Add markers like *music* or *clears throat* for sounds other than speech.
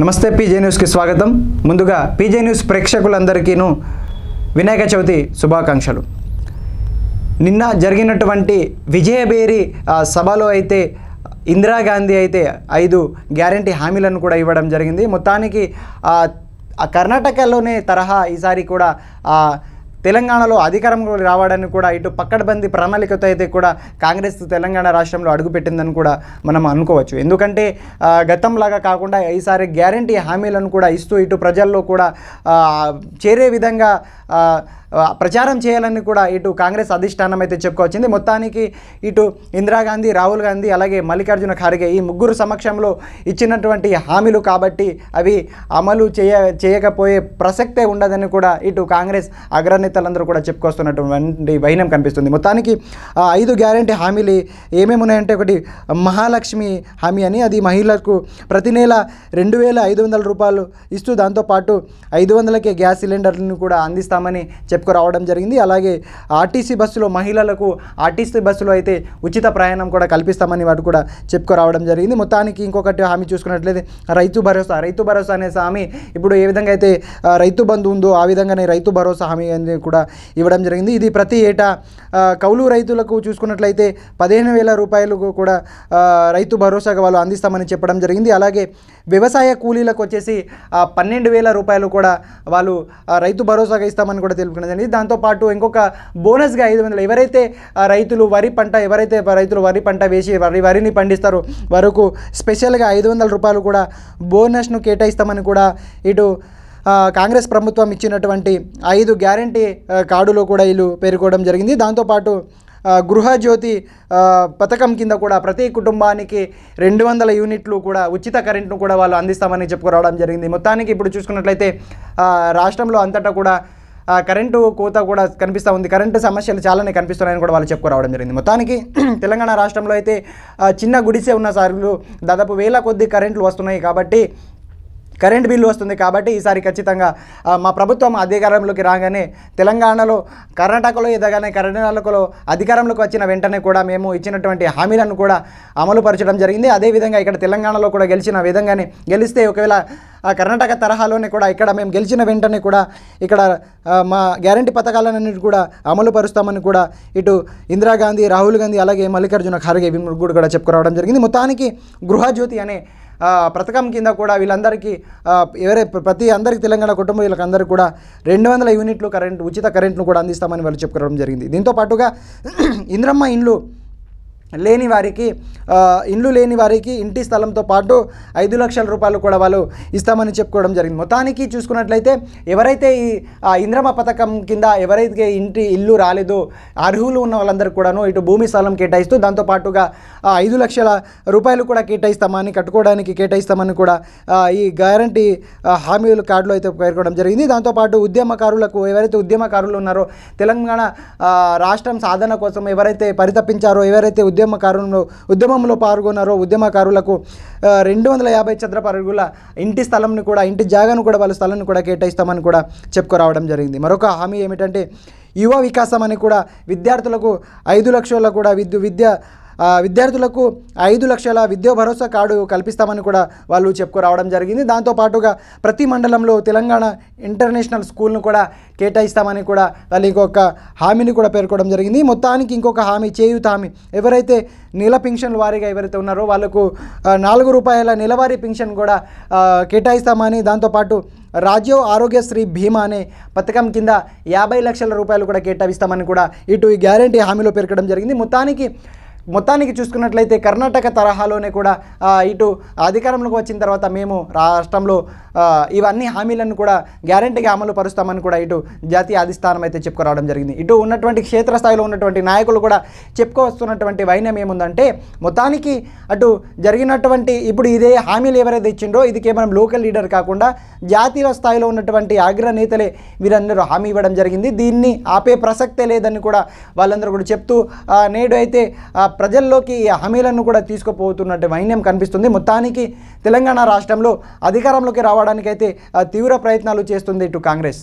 నమస్తే పీజే న్యూస్కి స్వాగతం ముందుగా పీజే న్యూస్ ప్రేక్షకులందరికీను వినాయక చవితి శుభాకాంక్షలు నిన్న జరిగినటువంటి విజయభేరి సభలో అయితే ఇందిరాగాంధీ అయితే ఐదు గ్యారంటీ హామీలను కూడా ఇవ్వడం జరిగింది మొత్తానికి కర్ణాటకలోనే తరహా ఈసారి కూడా తెలంగాణలో అధికారంలోకి రావడానికి కూడా ఇటు పక్కడబంది ప్రణాళికతో అయితే కూడా కాంగ్రెస్ తెలంగాణ రాష్ట్రంలో అడుగుపెట్టిందని కూడా మనం అనుకోవచ్చు ఎందుకంటే గతంలాగా కాకుండా ఈసారి గ్యారంటీ హామీలను కూడా ఇస్తూ ఇటు ప్రజల్లో కూడా చేరే విధంగా ప్రచారం చేయాలని కూడా ఇటు కాంగ్రెస్ అధిష్టానం అయితే చెప్పుకోవచ్చింది మొత్తానికి ఇటు ఇందిరాగాంధీ రాహుల్ గాంధీ అలాగే మల్లికార్జున ఖార్గే ఈ ముగ్గురు సమక్షంలో ఇచ్చినటువంటి హామీలు కాబట్టి అవి అమలు చేయ చేయకపోయే ప్రసక్తే ఉండదని కూడా ఇటు కాంగ్రెస్ అగ్రనేత నేతలందరూ కూడా చెప్పుకొస్తున్నటువంటి వైనం కనిపిస్తుంది మొత్తానికి ఐదు గ్యారంటీ హామీలు ఏమేమి ఉన్నాయంటే ఒకటి మహాలక్ష్మి హామీ అని అది మహిళలకు ప్రతి నెల రెండు వేల ఐదు వందల రూపాయలు ఇస్తూ దాంతోపాటు ఐదు వందలకే గ్యాస్ సిలిండర్లను కూడా అందిస్తామని చెప్పుకురావడం జరిగింది అలాగే ఆర్టీసీ బస్సులో మహిళలకు ఆర్టీసీ బస్సులో అయితే ఉచిత ప్రయాణం కూడా కల్పిస్తామని వాటి కూడా చెప్పుకురావడం జరిగింది మొత్తానికి ఇంకొకటి హామీ చూసుకున్నట్లయితే రైతు భరోసా రైతు భరోసా అనే హామీ ఇప్పుడు ఏ విధంగా అయితే రైతు బంధు ఉందో ఆ విధంగానే రైతు భరోసా హామీ అనేది కూడా ఇవ్వడం జరిగింది ఇది ప్రతి ఏటా కౌలు రైతులకు చూసుకున్నట్లయితే పదిహేను వేల రూపాయలు కూడా రైతు భరోసాగా వాళ్ళు అందిస్తామని చెప్పడం జరిగింది అలాగే వ్యవసాయ కూలీలకు వచ్చేసి పన్నెండు వేల రూపాయలు కూడా వాళ్ళు రైతు భరోసాగా ఇస్తామని కూడా తెలుపుకున్నది జరిగింది దాంతోపాటు ఇంకొక బోనస్గా ఐదు వందలు ఎవరైతే రైతులు వరి పంట ఎవరైతే రైతులు వరి పంట వేసి వరి వరిని పండిస్తారో వరకు స్పెషల్గా ఐదు వందల రూపాయలు కూడా బోనస్ను కేటాయిస్తామని కూడా ఇటు కాంగ్రెస్ ప్రభుత్వం ఇచ్చినటువంటి ఐదు గ్యారంటీ కార్డులో కూడా వీళ్ళు పేర్కోవడం జరిగింది దాంతోపాటు గృహజ్యోతి పథకం కింద కూడా ప్రతి కుటుంబానికి రెండు వందల యూనిట్లు కూడా ఉచిత కరెంట్ను కూడా వాళ్ళు అందిస్తామని చెప్పుకురావడం జరిగింది మొత్తానికి ఇప్పుడు చూసుకున్నట్లయితే రాష్ట్రంలో అంతటా కూడా కరెంటు కోత కూడా కనిపిస్తూ ఉంది కరెంటు సమస్యలు చాలానే కనిపిస్తున్నాయని కూడా వాళ్ళు చెప్పుకురావడం జరిగింది మొత్తానికి *clears throat* తెలంగాణ రాష్ట్రంలో అయితే చిన్న గుడిసె ఉన్న సార్లు దాదాపు వేల కొద్ది కరెంట్లు వస్తున్నాయి కాబట్టి కరెంట్ బిల్లు వస్తుంది కాబట్టి ఈసారి ఖచ్చితంగా మా ప్రభుత్వం అధికారంలోకి రాగానే తెలంగాణలో కర్ణాటకలో ఎదగానే కర్ణాటకలో అధికారంలోకి వచ్చిన వెంటనే కూడా మేము ఇచ్చినటువంటి హామీలను కూడా అమలు పరచడం జరిగింది అదేవిధంగా ఇక్కడ తెలంగాణలో కూడా గెలిచిన విధంగానే గెలిస్తే ఒకవేళ కర్ణాటక తరహాలోనే కూడా ఇక్కడ మేము గెలిచిన వెంటనే కూడా ఇక్కడ మా గ్యారంటీ పథకాలన్నిటి కూడా అమలు పరుస్తామని కూడా ఇటు ఇందిరాగాంధీ రాహుల్ గాంధీ అలాగే మల్లికార్జున ఖార్గే కూడా చెప్పుకురావడం జరిగింది మొత్తానికి గృహజ్యోతి అనే పథకం కింద కూడా వీళ్ళందరికీ ఎవరే ప్రతి అందరికీ తెలంగాణ కుటుంబ వీళ్ళకందరికీ కూడా రెండు వందల యూనిట్లు కరెంట్ ఉచిత కరెంట్ను కూడా అందిస్తామని వాళ్ళు చెప్పుకోవడం జరిగింది దీంతో పాటుగా *clears throat* ఇంద్రమ్మ ఇండ్లు లేని వారికి ఇండ్లు లేని వారికి ఇంటి స్థలంతో పాటు ఐదు లక్షల రూపాయలు కూడా వాళ్ళు ఇస్తామని చెప్పుకోవడం జరిగింది మొత్తానికి చూసుకున్నట్లయితే ఎవరైతే ఈ ఇంద్రమ పథకం కింద ఎవరైతే ఇంటి ఇల్లు రాలేదో అర్హులు ఉన్న వాళ్ళందరూ కూడాను ఇటు భూమి స్థలం కేటాయిస్తూ దాంతోపాటుగా ఐదు లక్షల రూపాయలు కూడా కేటాయిస్తామని కట్టుకోవడానికి కేటాయిస్తామని కూడా ఈ గ్యారంటీ హామీలు కార్డులో అయితే పేర్కొనడం జరిగింది దాంతోపాటు ఉద్యమకారులకు ఎవరైతే ఉద్యమకారులు ఉన్నారో తెలంగాణ రాష్ట్రం సాధన కోసం ఎవరైతే పరితపించారో ఎవరైతే ఉద్యమకారులు ఉద్యమంలో పాల్గొన్నారో ఉద్యమకారులకు రెండు వందల యాభై చదర పరుగుల ఇంటి స్థలంని కూడా ఇంటి జాగాను కూడా వాళ్ళ స్థలాన్ని కూడా కేటాయిస్తామని కూడా చెప్పుకురావడం జరిగింది మరొక హామీ ఏమిటంటే యువ వికాసం అని కూడా విద్యార్థులకు ఐదు లక్షల కూడా విద్య విద్య విద్యార్థులకు ఐదు లక్షల విద్యా భరోసా కార్డు కల్పిస్తామని కూడా వాళ్ళు చెప్పుకురావడం జరిగింది దాంతోపాటుగా ప్రతి మండలంలో తెలంగాణ ఇంటర్నేషనల్ స్కూల్ను కూడా కేటాయిస్తామని కూడా వాళ్ళు ఇంకొక హామీని కూడా పేర్కోవడం జరిగింది మొత్తానికి ఇంకొక హామీ చేయూత హామీ ఎవరైతే నెల పింఛన్ వారీగా ఎవరైతే ఉన్నారో వాళ్ళకు నాలుగు రూపాయల నెలవారీ పెన్షన్ కూడా కేటాయిస్తామని దాంతోపాటు రాజ్య ఆరోగ్యశ్రీ భీమా అనే పథకం కింద యాభై లక్షల రూపాయలు కూడా కేటాయిస్తామని కూడా ఇటు ఈ గ్యారంటీ హామీలో పెరగడం జరిగింది మొత్తానికి మొత్తానికి చూసుకున్నట్లయితే కర్ణాటక తరహాలోనే కూడా ఇటు అధికారంలోకి వచ్చిన తర్వాత మేము రాష్ట్రంలో ఇవన్నీ హామీలను కూడా గ్యారంటీగా అమలు పరుస్తామని కూడా ఇటు జాతీయ అధిష్టానం అయితే చెప్పుకురావడం జరిగింది ఇటు ఉన్నటువంటి క్షేత్రస్థాయిలో ఉన్నటువంటి నాయకులు కూడా చెప్పుకొస్తున్నటువంటి వైనం ఏముందంటే మొత్తానికి అటు జరిగినటువంటి ఇప్పుడు ఇదే హామీలు ఎవరైతే ఇచ్చిండో ఇది కేవలం లోకల్ లీడర్ కాకుండా జాతీయ స్థాయిలో ఉన్నటువంటి అగ్రనేతలే వీరందరూ హామీ ఇవ్వడం జరిగింది దీన్ని ఆపే ప్రసక్తే లేదని కూడా వాళ్ళందరూ కూడా చెప్తూ నేడు అయితే ప్రజల్లోకి హామీలను కూడా తీసుకుపోతున్నట్టు వైన్యం కనిపిస్తుంది మొత్తానికి తెలంగాణ రాష్ట్రంలో అధికారంలోకి రావడానికైతే తీవ్ర ప్రయత్నాలు చేస్తుంది ఇటు కాంగ్రెస్